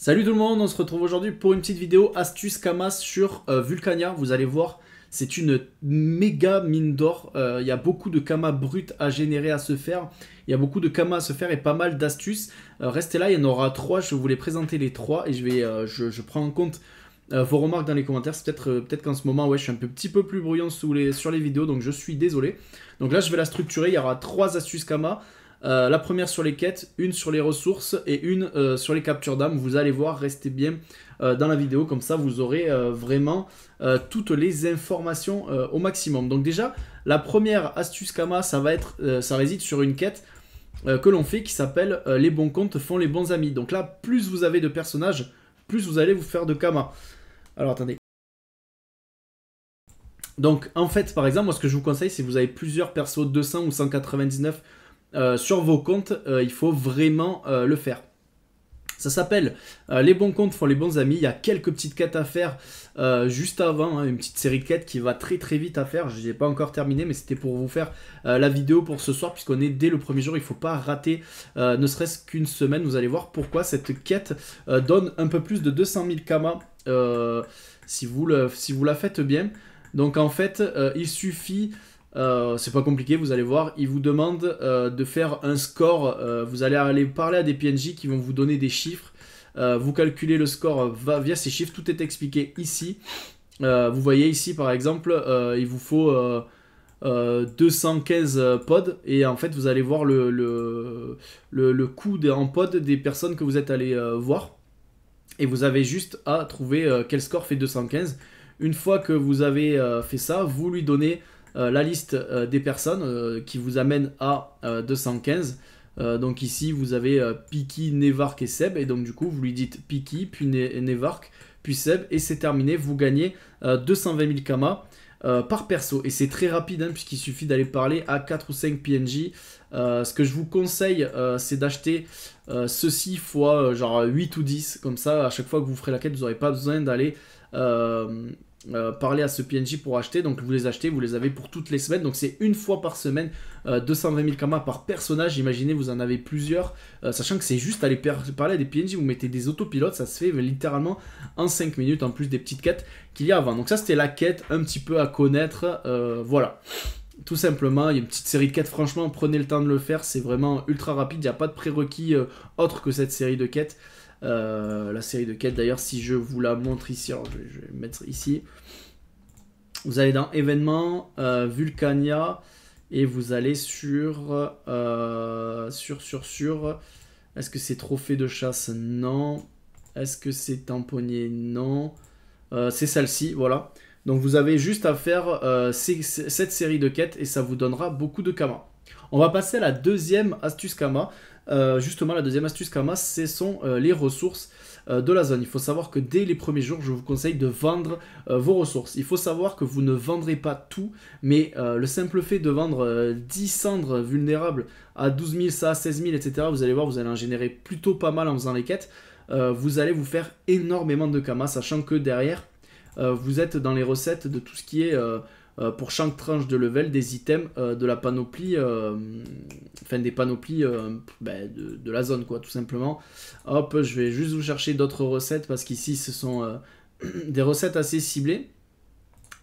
Salut tout le monde, on se retrouve aujourd'hui pour une petite vidéo astuce camas sur euh, Vulcania. Vous allez voir, c'est une méga mine d'or. Il euh, y a beaucoup de Kama brut à générer, à se faire. Il y a beaucoup de Kama à se faire et pas mal d'astuces. Euh, restez là, il y en aura trois. Je voulais présenter les trois et je vais, je, prends en compte vos remarques dans les commentaires. C'est peut-être peut-être qu'en ce moment, ouais, je suis un peu, petit peu plus bruyant les, sur les vidéos, donc je suis désolé. Donc là, je vais la structurer. Il y aura trois astuces Kama. Euh, la première sur les quêtes, une sur les ressources et une euh, sur les captures d'âme. Vous allez voir, restez bien euh, dans la vidéo, comme ça vous aurez vraiment toutes les informations au maximum. Donc déjà, la première astuce Kama, ça va être, ça réside sur une quête que l'on fait qui s'appelle Les bons comptes font les bons amis. Donc là, plus vous avez de personnages, plus vous allez vous faire de Kama. Alors attendez. Donc en fait, par exemple, moi ce que je vous conseille, si vous avez plusieurs persos 200 ou 199 euh, sur vos comptes, euh, il faut vraiment euh, le faire. Ça s'appelle Les bons comptes font les bons amis. Il y a quelques petites quêtes à faire juste avant, hein, une petite série de quêtes qui va très très vite à faire. Je n'ai pas encore terminé, mais c'était pour vous faire la vidéo pour ce soir, puisqu'on est dès le premier jour. Il ne faut pas rater ne serait-ce qu'une semaine. Vous allez voir pourquoi cette quête donne un peu plus de 200 000 kamas si, vous si vous la faites bien. Donc en fait, il suffit euh, c'est pas compliqué, vous allez voir. Il vous demande euh, de faire un score. Euh, vous allez aller parler à des PNJ qui vont vous donner des chiffres. vous calculez le score via ces chiffres. Tout est expliqué ici. vous voyez ici, par exemple, il vous faut 215 pods. Et en fait, vous allez voir le, le, le coût en pod des personnes que vous êtes allé voir. Et vous avez juste à trouver quel score fait 215. Une fois que vous avez fait ça, vous lui donnez euh, la liste euh, des personnes euh, qui vous amène à 215. donc ici vous avez Piki, Nevark et Seb et donc du coup vous lui dites Piki puis Nevark puis Seb et c'est terminé, vous gagnez 220 000 kamas par perso. Et c'est très rapide hein, puisqu'il suffit d'aller parler à 4 ou 5 PNJ. ce que je vous conseille, c'est d'acheter ceci fois genre 8 ou 10. Comme ça, à chaque fois que vous ferez la quête, vous n'aurez pas besoin d'aller euh, parler à ce PNJ pour acheter. Donc vous les achetez, vous les avez pour toutes les semaines. Donc c'est une fois par semaine, 220 000 kamas par personnage. Imaginez, vous en avez plusieurs. Euh, sachant que c'est juste aller parler à des PNJ, vous mettez des autopilotes, ça se fait littéralement en 5 minutes, en plus des petites quêtes qu'il y a avant. Donc ça c'était la quête un petit peu à connaître. Euh, voilà. Tout simplement, il y a une petite série de quêtes, franchement, prenez le temps de le faire, c'est vraiment ultra rapide, il n'y a pas de prérequis autre que cette série de quêtes. Euh, la série de quêtes, d'ailleurs, si je vous la montre ici, je, vais mettre ici. Vous allez dans événement euh, Vulcania, et vous allez sur. Euh, sur, sur, sur. Est-ce que c'est trophée de chasse Non. Est-ce que c'est tamponnier Non. c'est celle-ci, voilà. Donc vous avez juste à faire cette série de quêtes et ça vous donnera beaucoup de kamas On va passer à la deuxième astuce Kama. Euh, justement, la deuxième astuce Kama, ce sont euh, les ressources euh, de la zone. Il faut savoir que dès les premiers jours, je vous conseille de vendre vos ressources. Il faut savoir que vous ne vendrez pas tout, mais le simple fait de vendre 10 cendres vulnérables à 12 000, ça à 16 000, etc., vous allez voir, vous allez en générer plutôt pas mal en faisant les quêtes. vous allez vous faire énormément de Kama, sachant que derrière, vous êtes dans les recettes de tout ce qui est euh, pour chaque tranche de level des items euh, de la panoplie, euh, enfin des panoplies ben, de, la zone quoi tout simplement. Hop, je vais juste vous chercher d'autres recettes parce qu'ici ce sont des recettes assez ciblées.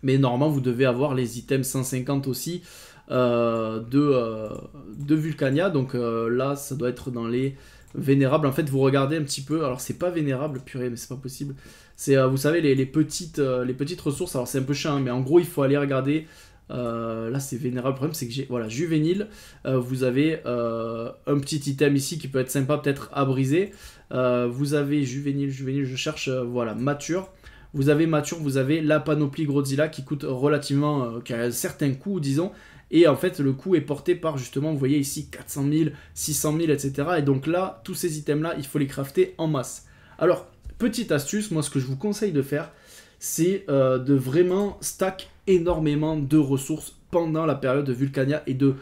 Mais normalement vous devez avoir les items 150 aussi de, de Vulcania. Donc là ça doit être dans les vénérable. En fait, vous regardez un petit peu. Alors, c'est pas vénérable, purée, mais c'est pas possible. C'est, euh, vous savez, les, petites, euh, les petites ressources. Alors, c'est un peu chiant, mais en gros, il faut aller regarder. Euh, là, c'est vénérable. Le problème, c'est que j'ai. Voilà, juvénile. vous avez un petit item ici qui peut être sympa, peut-être à briser. vous avez juvénile, juvénile. Je cherche, voilà, mature vous avez Mature, vous avez la panoplie Godzilla qui coûte relativement, euh, qui a un certain coût, disons, et en fait, le coût est porté par justement, vous voyez ici, 400 000, 600 000, etc. Et donc là, tous ces items-là, il faut les crafter en masse. Alors, petite astuce, moi ce que je vous conseille de faire, c'est euh, de vraiment stack énormément de ressources pendant la période de Vulcania et de...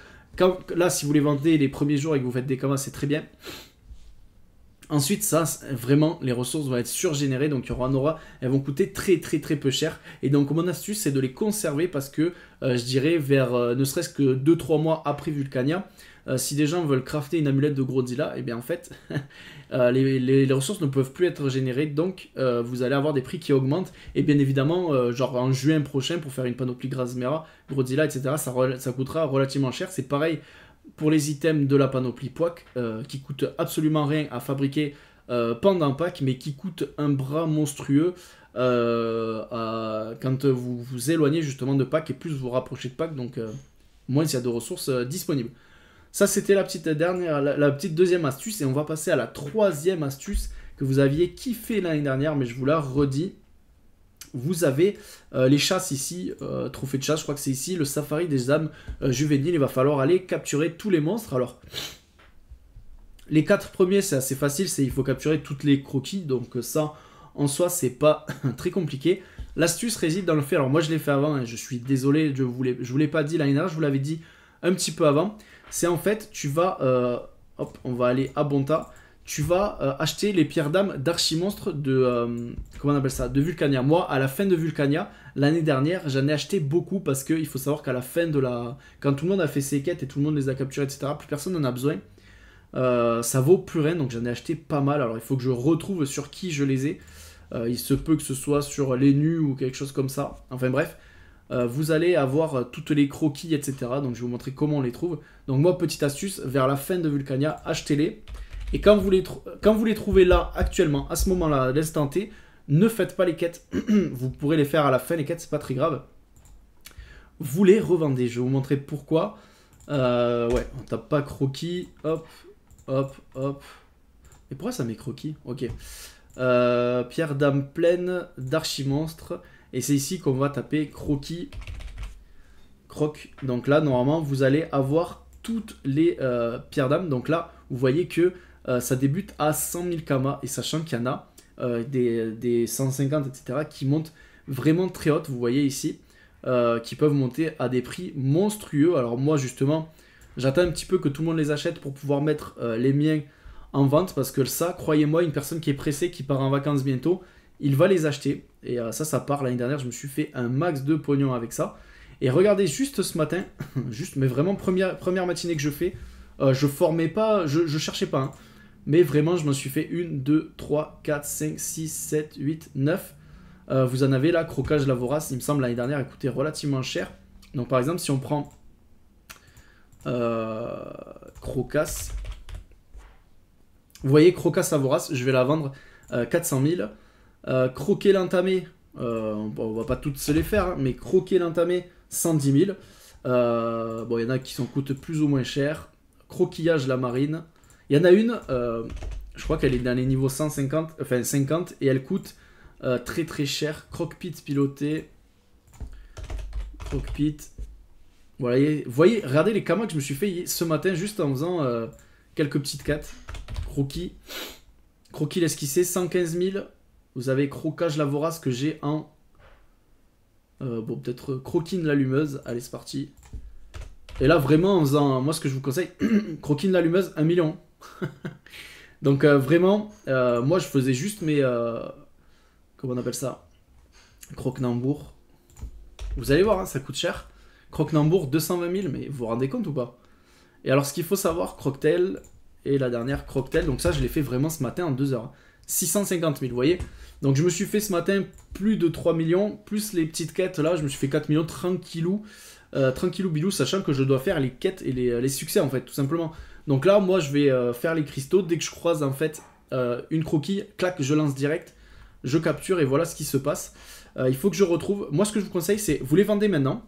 là, si vous les vendez les premiers jours et que vous faites des commandes, c'est très bien. Ensuite, ça, vraiment, les ressources vont être surgénérées, donc il y aura un aura, elles vont coûter très très très peu cher. Et donc mon astuce, c'est de les conserver parce que euh, je dirais vers euh, ne serait-ce que 2-3 mois après Vulcania, euh, si des gens veulent crafter une amulette de Grodzilla, et eh bien en fait, les, ressources ne peuvent plus être générées, donc vous allez avoir des prix qui augmentent. Et bien évidemment, genre en juin prochain, pour faire une panoplie Grasmera, Grodzilla, etc., ça coûtera relativement cher. C'est pareil pour les items de la panoplie POAC, euh, qui coûte absolument rien à fabriquer euh, pendant pack, mais qui coûte un bras monstrueux euh, quand vous vous éloignez justement de Pâques et plus vous vous rapprochez de Pâques, donc moins il y a de ressources disponibles. Ça, c'était la petite dernière, la, la, petite deuxième astuce, et on va passer à la troisième astuce que vous aviez kiffé l'année dernière, mais je vous la redis vous avez euh, les chasses ici, euh, trophées de chasse, je crois que c'est ici, le safari des âmes euh, juvéniles, il va falloir aller capturer tous les monstres, alors... Les quatre premiers, c'est assez facile, c'est il faut capturer toutes les croquis, donc ça, en soi, c'est pas très compliqué. L'astuce réside dans le fait, alors moi je l'ai fait avant, et hein, je suis désolé, je ne vous l'ai pas dit l'année dernière, je vous l'avais dit un petit peu avant, c'est en fait, tu vas... hop, on va aller à Bonta tu vas euh, acheter les pierres d'âme d'archimonstre de euh, comment on appelle ça de Vulcania. Moi, à la fin de Vulcania, l'année dernière, j'en ai acheté beaucoup parce qu'il faut savoir qu'à la fin de la quand tout le monde a fait ses quêtes et tout le monde les a capturées, etc. Plus personne n'en a besoin. Euh, ça vaut plus rien, donc j'en ai acheté pas mal. Alors il faut que je retrouve sur qui je les ai. il se peut que ce soit sur les nus ou quelque chose comme ça. Enfin bref, vous allez avoir toutes les croquis, etc. Donc je vais vous montrer comment on les trouve. Donc moi, petite astuce, vers la fin de Vulcania, achetez-les. Et quand vous les, trouvez là, actuellement, à ce moment-là, à l'instant T, ne faites pas les quêtes. vous pourrez les faire à la fin, les quêtes, c'est pas très grave. Vous les revendez. Je vais vous montrer pourquoi. Euh, ouais, on tape pas croquis. Hop, hop, hop. Mais pourquoi ça met croquis Ok. Euh, pierre d'âme pleine d'archimonstre. Et c'est ici qu'on va taper croquis. Croc. Donc là, normalement, vous allez avoir toutes les euh, pierres d'âme. Donc là, vous voyez que euh, ça débute à 100 000 kamas, et sachant qu'il y en a euh, des, 150, etc., qui montent vraiment très haute, vous voyez ici, euh, qui peuvent monter à des prix monstrueux. Alors moi, justement, j'attends un petit peu que tout le monde les achète pour pouvoir mettre les miens en vente, parce que ça, croyez-moi, une personne qui est pressée, qui part en vacances bientôt, il va les acheter. Et ça, ça part. L'année dernière, je me suis fait un max de pognon avec ça. Et regardez, juste ce matin, juste, mais vraiment première, première matinée que je fais, je formais pas, je, je cherchais pas. Hein. Mais vraiment, je m'en suis fait 1, 2, 3, 4, 5, 6, 7, 8, 9. vous en avez là, Crocage vorace. il me semble, l'année dernière, a coûté relativement cher. Donc par exemple, si on prend euh, Crocas, vous voyez, Crocas vorace, je vais la vendre 400 euh, 000. Euh, croquer l'entamé, euh, on, ne va pas toutes se les faire, hein, mais croquer l'entamé, 110 000. bon, il y en a qui s'en coûtent plus ou moins cher. Croquillage la marine, il y en a une, euh, je crois qu'elle est dans les niveaux 150, enfin 50, et elle coûte euh, très très cher. Crockpit piloté. Crockpit. Voilà, vous voyez, regardez les camas que je me suis fait ce matin juste en faisant euh, quelques petites cates. Croquis. Croquis l'esquissé, 115 000. Vous avez croquage la vorace que j'ai en... bon, peut-être Croquine l'allumeuse. Allez, c'est parti. Et là, vraiment, en faisant... Moi, ce que je vous conseille, Croquine l'allumeuse, 1 million. Donc euh, vraiment, euh, moi je faisais juste mes... Euh, comment on appelle ça Croque-Nambour Vous allez voir, hein, ça coûte cher. Croquenambour, 220 000, mais vous vous rendez compte ou pas Et alors ce qu'il faut savoir, Croquetel et la dernière Croquetel, donc ça je l'ai fait vraiment ce matin en 2 heures. 650 hein. 000, vous voyez Donc je me suis fait ce matin plus de 3 millions, plus les petites quêtes là, je me suis fait 4 millions tranquillou. tranquillou bilou, sachant que je dois faire les quêtes et les succès en fait, tout simplement. Donc là, moi, je vais euh, faire les cristaux. Dès que je croise en fait euh, une croquille, clac, je lance direct, je capture et voilà ce qui se passe. Euh, il faut que je retrouve. Moi, ce que je vous conseille, c'est vous les vendez maintenant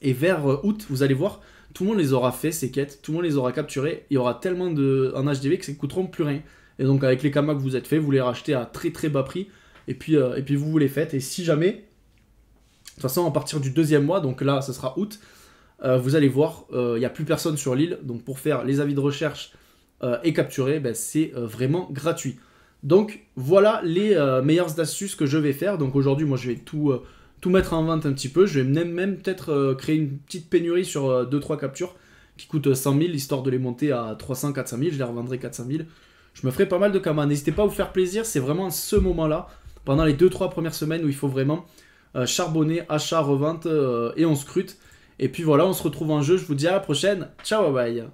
et vers août, vous allez voir, tout le monde les aura fait ces quêtes, tout le monde les aura capturées. Il y aura tellement de en HDV que ça ne coûtera plus rien. Et donc avec les kamas que vous êtes fait, vous les rachetez à très très bas prix et puis et puis vous vous les faites. Et si jamais, de toute façon, à partir du deuxième mois, donc là, ce sera août euh, vous allez voir, euh, il n'y a plus personne sur l'île. Donc pour faire les avis de recherche euh, et capturer, ben, c'est vraiment gratuit. Donc voilà les meilleures astuces que je vais faire. Donc aujourd'hui, moi je vais tout, mettre en vente un petit peu. Je vais même, même peut-être créer une petite pénurie sur 2-3 captures qui coûtent 100 000, histoire de les monter à 300, 400 000. Je les revendrai 400 000. Je me ferai pas mal de camas. N'hésitez pas à vous faire plaisir. C'est vraiment ce moment-là, pendant les 2-3 premières semaines où il faut vraiment charbonner, achat, revente et on scrute. Et puis voilà, on se retrouve en jeu. Je vous dis à la prochaine. Ciao, bye bye.